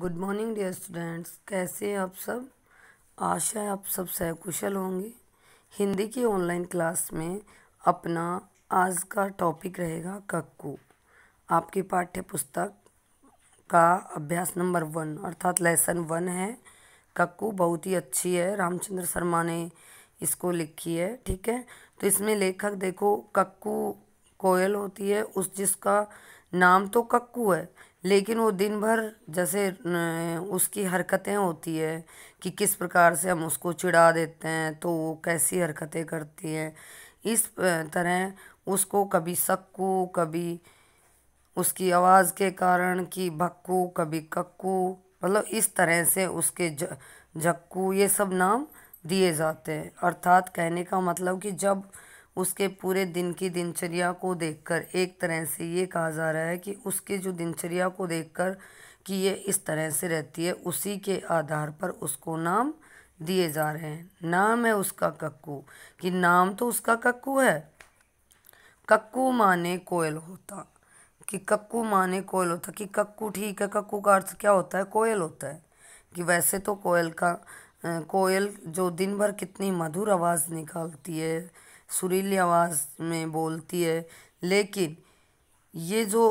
good morning dear students कैसे हैं आप सब आशा है आप सब सहकुशल होंगे हिंदी की ऑनलाइन क्लास में अपना आज का टॉपिक रहेगा कक्कू आपकी पाठ्य पुस्तक का अभ्यास नंबर वन अर्थात लेसन वन है कक्कू बहुत ही अच्छी है रामचंद्र शर्मा ने इसको लिखी है ठीक है तो इसमें लेखक देखो कक्कू कोयल होती है उस जिसका नाम तो कक्कू है लेकिन वो दिन भर जैसे उसकी हरकतें होती है कि किस प्रकार से हम उसको चिढ़ा देते हैं तो वो कैसी हरकतें करती है इस तरह उसको कभी सक्कू कभी उसकी आवाज़ के कारण कि भक्कू कभी कक्कू मतलब इस तरह से उसके झक्कू ये सब नाम दिए जाते हैं अर्थात कहने का मतलब कि जब उसके पूरे दिन की दिनचर्या को देखकर एक तरह से ये कहा जा रहा है कि उसके जो दिनचर्या को देखकर कि ये इस तरह से रहती है उसी के आधार पर उसको नाम दिए जा रहे हैं नाम है उसका कक्कू कि नाम तो उसका कक्कू है कक्कू माने कोयल होता कि कक्कू माने कोयल होता कि कक्कू ठीक है कक्कू का अर्थ क्या होता है कोयल होता है कि वैसे तो कोयल का कोयल जो दिन भर कितनी मधुर आवाज़ निकालती है सुरीली आवाज़ में बोलती है लेकिन ये जो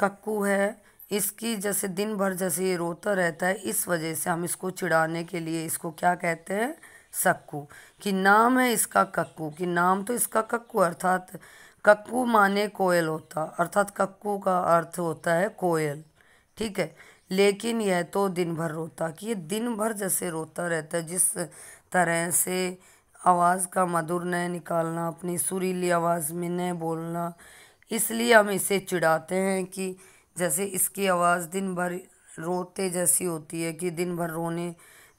कक्कू है इसकी जैसे दिन भर जैसे ये रोता रहता है इस वजह से हम इसको चिढ़ाने के लिए इसको क्या कहते हैं सक्कू कि नाम है इसका कक्कू कि नाम तो इसका कक्कू अर्थात कक्कू माने कोयल होता अर्थात कक्कू का अर्थ होता है कोयल ठीक है लेकिन यह तो दिन भर रोता कि ये दिन भर जैसे रोता रहता है जिस तरह से आवाज़ का मधुर न निकालना अपनी सुरीली आवाज़ में न बोलना इसलिए हम इसे चिढ़ाते हैं कि जैसे इसकी आवाज़ दिन भर रोते जैसी होती है कि दिन भर रोने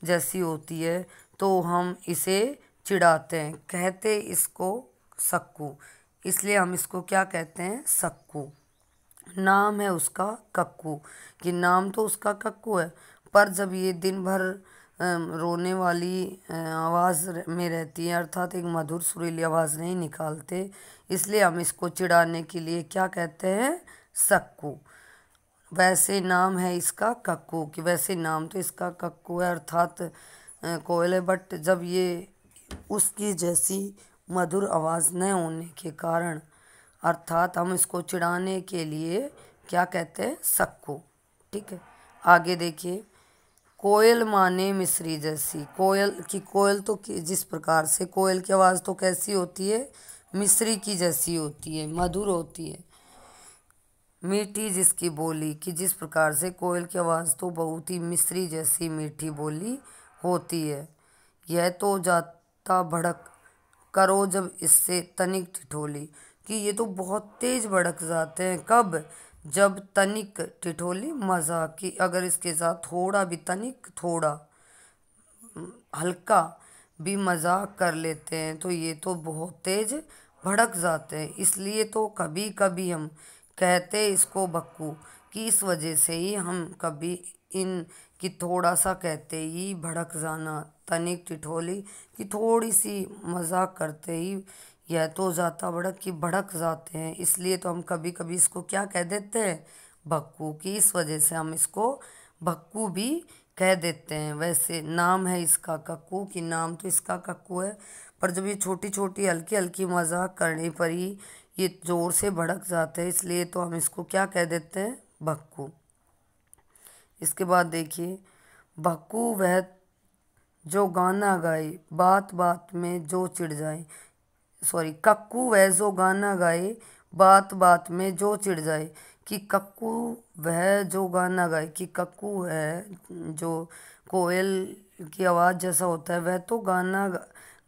जैसी होती है तो हम इसे चिढ़ाते हैं कहते इसको सक्कू इसलिए हम इसको क्या कहते हैं सक्कू नाम है उसका कक्कू कि नाम तो उसका कक्कू है पर जब ये दिन भर रोने वाली आवाज़ में रहती है अर्थात एक मधुर सुरीली आवाज़ नहीं निकालते इसलिए हम इसको चिढ़ाने के लिए क्या कहते हैं सक्कू वैसे नाम है इसका कक्कू कि वैसे नाम तो इसका कक्कू है अर्थात कोयल है बट जब ये उसकी जैसी मधुर आवाज़ न होने के कारण अर्थात हम इसको चिढ़ाने के लिए क्या कहते हैं सक्कू ठीक है आगे देखिए कोयल माने मिश्री जैसी कोयल की कोयल तो जिस प्रकार से कोयल की आवाज़ तो कैसी होती है मिश्री की जैसी होती है मधुर होती है मीठी जिसकी बोली कि जिस प्रकार से कोयल की आवाज़ तो बहुत ही मिश्री जैसी मीठी बोली होती है यह तो जाता भड़क करो जब इससे तनिक ठिठोली कि ये तो बहुत तेज़ भड़क जाते हैं कब जब तनिक टिठोली मजाक की अगर इसके साथ थोड़ा भी तनिक थोड़ा हम्म, हल्का भी मजाक कर लेते हैं तो ये तो बहुत तेज भड़क जाते हैं इसलिए तो कभी कभी हम कहते इसको बक्कू कि इस वजह से ही हम कभी इन की थोड़ा सा कहते ही भड़क जाना तनिक टिठोली कि थोड़ी सी मजाक करते ही यह तो जाता भड़क कि भड़क जाते हैं इसलिए तो हम कभी कभी इसको क्या कह देते हैं भक्कू की इस वजह से हम इसको भक्कू भी कह देते हैं वैसे नाम है इसका कक्कू कि नाम तो इसका कक्कू है पर जब ये छोटी छोटी हल्की हल्की मजाक करने पर ही ये ज़ोर से भड़क जाते हैं इसलिए तो हम इसको क्या कह देते हैं भक्कू इसके बाद देखिए भक्कू वह जो गाना गाए बात बात में जो चिढ़ जाए सॉरी कक्कू वह जो गाना गाए बात बात में जो चिढ़ जाए कि कक्कू वह जो गाना गाए कि कक्कू है जो कोयल की आवाज़ जैसा होता है वह तो गाना गा,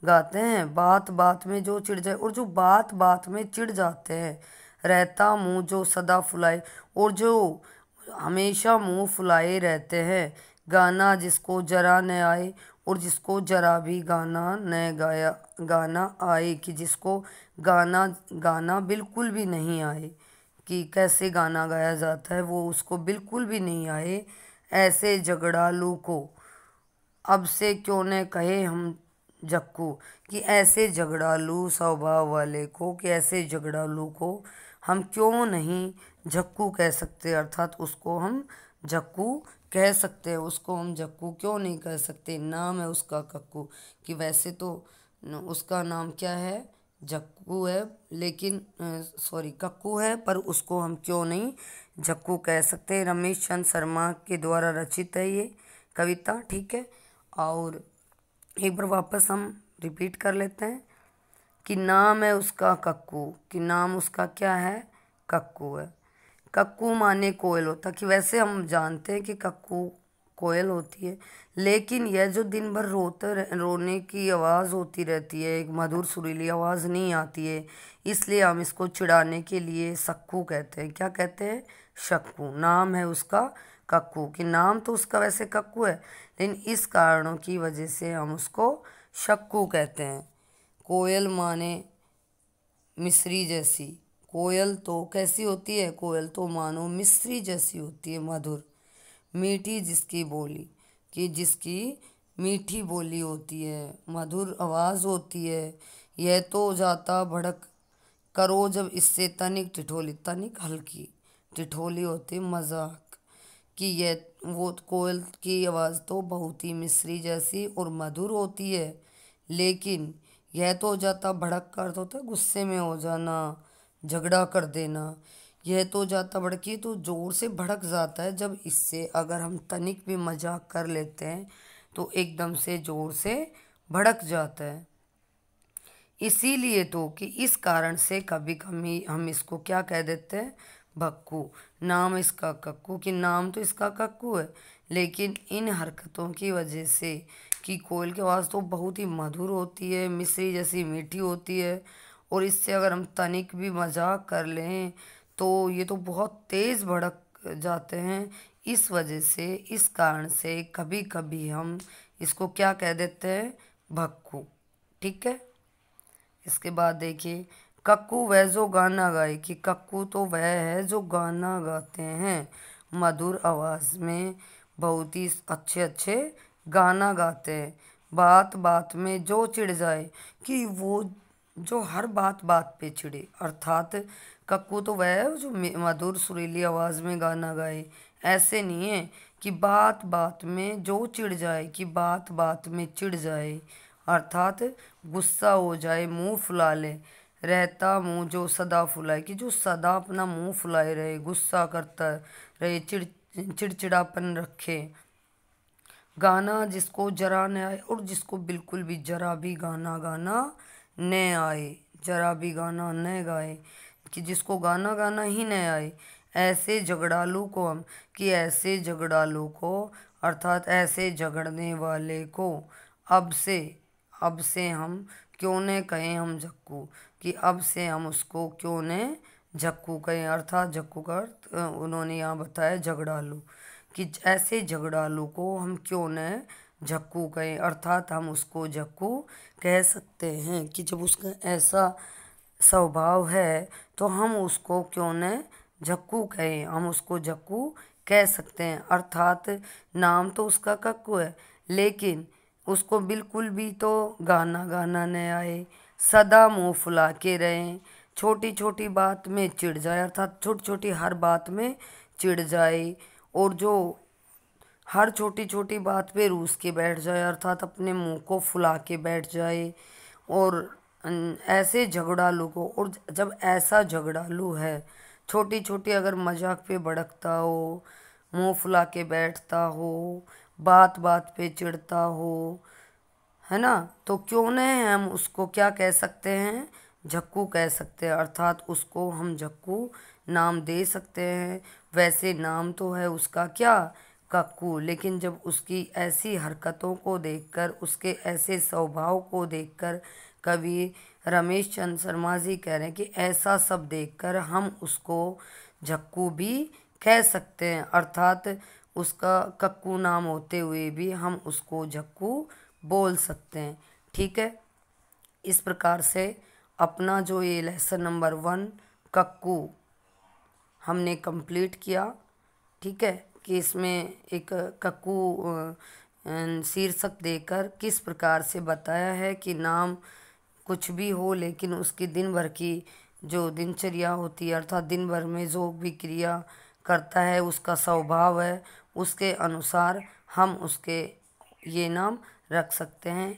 गाते हैं बात बात में जो चिढ़ जाए और जो बात बात में चिढ़ जाते हैं रहता मुँह जो सदा फुलाए और जो हमेशा मुँह फुलाए रहते हैं गाना जिसको जरा न आए और जिसको जरा भी गाना न गाया गाना आए कि जिसको गाना गाना बिल्कुल भी नहीं आए कि कैसे गाना गाया जाता है वो उसको बिल्कुल भी नहीं आए ऐसे झगड़ालू को अब से क्यों न कहे हम जक्कू कि ऐसे झगड़ालू स्वभाव वाले को कि ऐसे झगड़ालू को हम क्यों नहीं झक्कू कह सकते अर्थात उसको हम झक्कू कह सकते हैं उसको हम जक्कू क्यों नहीं कह सकते नाम है उसका कक्कू कि वैसे तो उसका नाम क्या है जक्कू है लेकिन सॉरी कक्कू है पर उसको हम क्यों नहीं जक्कू कह सकते रमेश चंद शर्मा के द्वारा रचित है ये कविता ठीक है और एक बार वापस हम रिपीट कर लेते हैं कि नाम है उसका कक्कू कि नाम उसका क्या है कक्कू है कक्कू माने कोयल होता कि वैसे हम जानते हैं कि कक्कू कोयल होती है लेकिन यह जो दिन भर रोते रोने की आवाज़ होती रहती है एक मधुर सुरीली आवाज़ नहीं आती है इसलिए हम इसको चिड़ाने के लिए सक्कू कहते हैं क्या कहते हैं शक्कू नाम है उसका कक्कू कि नाम तो उसका वैसे कक्कू है लेकिन इस कारणों की वजह से हम उसको शक्कू कहते हैं कोयल माने मिसरी जैसी कोयल तो कैसी होती है कोयल तो मानो मिश्री जैसी होती है मधुर मीठी जिसकी बोली कि जिसकी मीठी बोली होती है मधुर आवाज़ होती है यह तो जाता भड़क करो जब इससे तनिक टिठोली तनिक हल्की टिठोली होती मजाक कि यह वो कोयल की आवाज़ तो बहुत ही मिश्री जैसी और मधुर होती है लेकिन यह तो हो जाता भड़क कर तो होता तो गुस्से में हो जाना झगड़ा कर देना यह तो जाता भड़की तो ज़ोर से भड़क जाता है जब इससे अगर हम तनिक भी मजाक कर लेते हैं तो एकदम से ज़ोर से भड़क जाता है इसीलिए तो कि इस कारण से कभी कभी हम इसको क्या कह देते हैं भक्कू नाम इसका कक्कू कि नाम तो इसका कक्कू है लेकिन इन हरकतों की वजह से कि कोयल की आवाज़ तो बहुत ही मधुर होती है मिश्री जैसी मीठी होती है और इससे अगर हम तनिक भी मजाक कर लें तो ये तो बहुत तेज़ भड़क जाते हैं इस वजह से इस कारण से कभी कभी हम इसको क्या कह देते हैं भक्कू ठीक है इसके बाद देखिए कक्कू वह जो गाना गाए कि कक्कू तो वह है जो गाना गाते हैं मधुर आवाज़ में बहुत ही अच्छे अच्छे गाना गाते हैं बात बात में जो चिढ़ जाए कि वो जो हर बात बात पे चिड़े अर्थात कक्कू तो वह है जो मधुर सुरीली आवाज़ में गाना गाए ऐसे नहीं है कि बात बात में जो चिढ़ जाए कि बात बात में चिढ़ जाए अर्थात गुस्सा हो जाए मुंह फुला ले रहता मुंह जो सदा फुलाए कि जो सदा अपना मुंह फुलाए रहे गुस्सा करता रहे चिड़ चिड़चिड़ापन रखे गाना जिसको जरा न आए और जिसको बिल्कुल भी जरा भी गाना गाना न आए जरा भी गाना न गाए कि जिसको गाना गाना ही न आए ऐसे झगड़ालू को हम कि ऐसे झगड़ालू को अर्थात ऐसे झगड़ने वाले को अब से अब से हम क्यों न कहें हम झक्कू कि अब से हम उसको क्यों न झक्कू कहें अर्थात झक्कू का अर्थ उन्होंने यहाँ बताया झगड़ालू कि ऐसे झगड़ालू को हम क्यों न झक्कू कहें अर्थात हम उसको झक्कू कह सकते हैं कि जब उसका ऐसा स्वभाव है तो हम उसको क्यों न झक्कू कहें हम उसको झक्कू कह सकते हैं अर्थात नाम तो उसका कक्कू है लेकिन उसको बिल्कुल भी तो गाना गाना न आए सदा मुँह फुला के रहें छोटी छोटी बात में चिढ़ जाए अर्थात छोटी छोटी हर बात में चिढ़ जाए और जो हर छोटी छोटी बात पे रूस के बैठ जाए अर्थात अपने मुंह को फुला के बैठ जाए और ऐसे झगड़ालू को और जब ऐसा झगड़ालू है छोटी छोटी अगर मजाक पे भड़कता हो मुंह फुला के बैठता हो बात बात पे चिढ़ता हो है ना तो क्यों न हम उसको क्या कह सकते हैं झक्कू कह सकते हैं अर्थात उसको हम झक्कू नाम दे सकते हैं वैसे नाम तो है उसका क्या कक्कू लेकिन जब उसकी ऐसी हरकतों को देखकर उसके ऐसे स्वभाव को देखकर कवि रमेश चंद शर्मा जी कह रहे हैं कि ऐसा सब देखकर हम उसको झक्कू भी कह सकते हैं अर्थात उसका कक्कू नाम होते हुए भी हम उसको झक्कू बोल सकते हैं ठीक है इस प्रकार से अपना जो ये लेसन नंबर वन कक्कू हमने कंप्लीट किया ठीक है कि इसमें एक कक्कू शीर्षक देकर किस प्रकार से बताया है कि नाम कुछ भी हो लेकिन उसकी दिन भर की जो दिनचर्या होती है अर्थात दिन भर में जो भी क्रिया करता है उसका स्वभाव है उसके अनुसार हम उसके ये नाम रख सकते हैं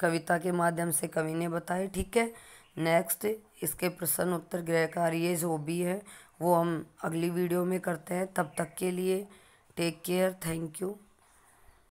कविता के माध्यम से कवि ने बताया ठीक है नेक्स्ट इसके प्रश्न उत्तर गृह कार्य जो भी है वो हम अगली वीडियो में करते हैं तब तक के लिए take care thank you